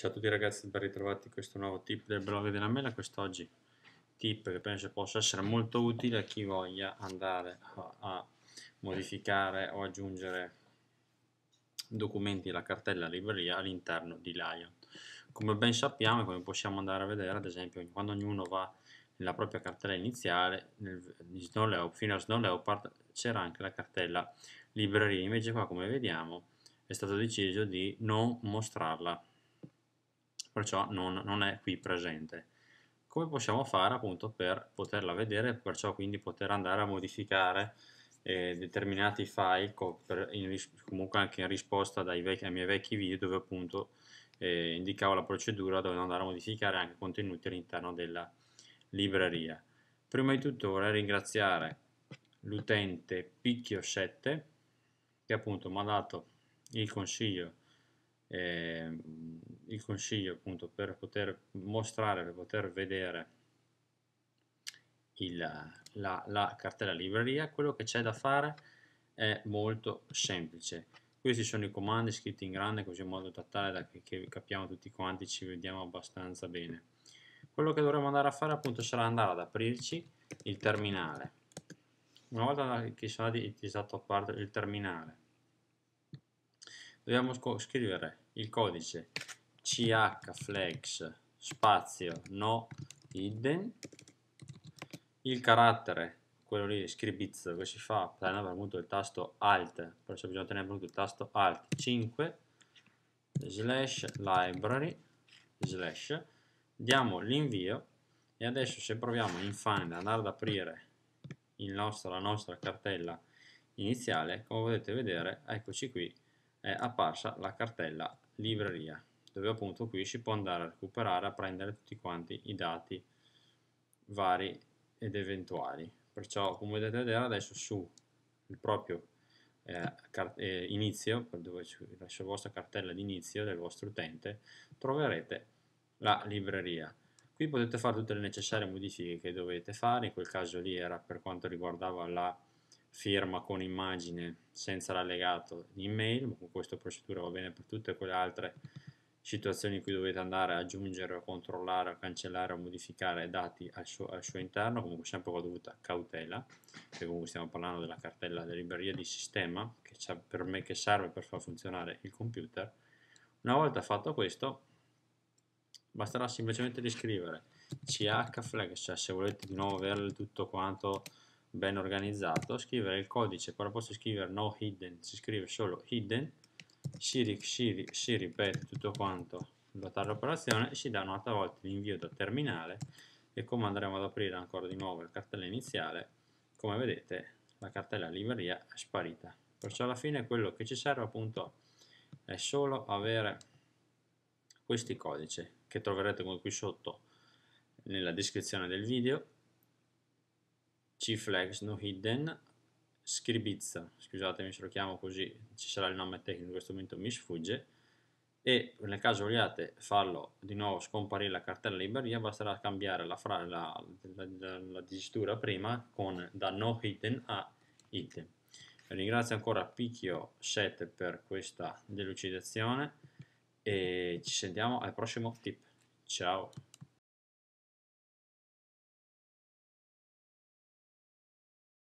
Ciao a tutti ragazzi, ben ritrovati in questo nuovo tip del blog della mela quest'oggi. Tip che penso possa essere molto utile a chi voglia andare a, a modificare o aggiungere documenti alla cartella libreria all'interno di Lion. Come ben sappiamo e come possiamo andare a vedere, ad esempio, quando ognuno va nella propria cartella iniziale, nel, Snow Leopard, fino a Snow Leopard c'era anche la cartella libreria, invece qua come vediamo è stato deciso di non mostrarla perciò non, non è qui presente. Come possiamo fare appunto per poterla vedere, perciò quindi poter andare a modificare eh, determinati file per, in, comunque anche in risposta vecchi, ai miei vecchi video dove appunto eh, indicavo la procedura dove andare a modificare anche contenuti all'interno della libreria. Prima di tutto vorrei ringraziare l'utente Picchio7 che appunto mi ha dato il consiglio eh, il consiglio appunto per poter mostrare, per poter vedere il, la, la, cartella libreria, quello che c'è da fare è molto semplice. Questi sono i comandi scritti in grande così in modo tale da che, che capiamo tutti quanti, ci vediamo abbastanza bene. Quello che dovremo andare a fare appunto sarà andare ad aprirci il terminale. Una volta che sarà utilizzato a parte il terminale, dobbiamo scrivere il codice ch flex spazio no hidden il carattere quello lì scribizzo che si fa prendendo premuto il tasto alt perciò bisogna tenere premuto il tasto alt 5 slash library slash diamo l'invio e adesso se proviamo in find andare ad aprire nostro, la nostra cartella iniziale come potete vedere eccoci qui è apparsa la cartella libreria dove appunto qui si può andare a recuperare, a prendere tutti quanti i dati vari ed eventuali. Perciò come potete vedere adesso su il proprio eh, eh, inizio, dove, sulla vostra cartella di inizio del vostro utente, troverete la libreria. Qui potete fare tutte le necessarie modifiche che dovete fare, in quel caso lì era per quanto riguardava la firma con immagine senza l'allegato di email, con questa procedura va bene per tutte quelle altre situazioni in cui dovete andare a aggiungere o controllare o cancellare o modificare dati al suo, al suo interno, comunque sempre con dovuta cautela, perché comunque stiamo parlando della cartella della libreria di sistema che, per me, che serve per far funzionare il computer. Una volta fatto questo, basterà semplicemente di scrivere chflag, cioè se volete di nuovo avere tutto quanto ben organizzato, scrivere il codice, però posso scrivere no hidden, si scrive solo hidden, ci, ci, ci ripete tutto quanto votare l'operazione ci dà un'altra volta l'invio da terminale e come andremo ad aprire ancora di nuovo il cartello iniziale come vedete la cartella libreria è sparita perciò alla fine quello che ci serve appunto è solo avere questi codici che troverete qui sotto nella descrizione del video C-flags no hidden Scribizza, scusatemi se lo chiamo così, ci sarà il nome tecnico in questo momento mi sfugge, e nel caso vogliate farlo di nuovo scomparire la cartella libreria, basterà cambiare la, fra, la, la, la dicitura prima con da no hidden a hidden. Ringrazio ancora Picchio7 per questa delucidazione e ci sentiamo al prossimo tip. Ciao!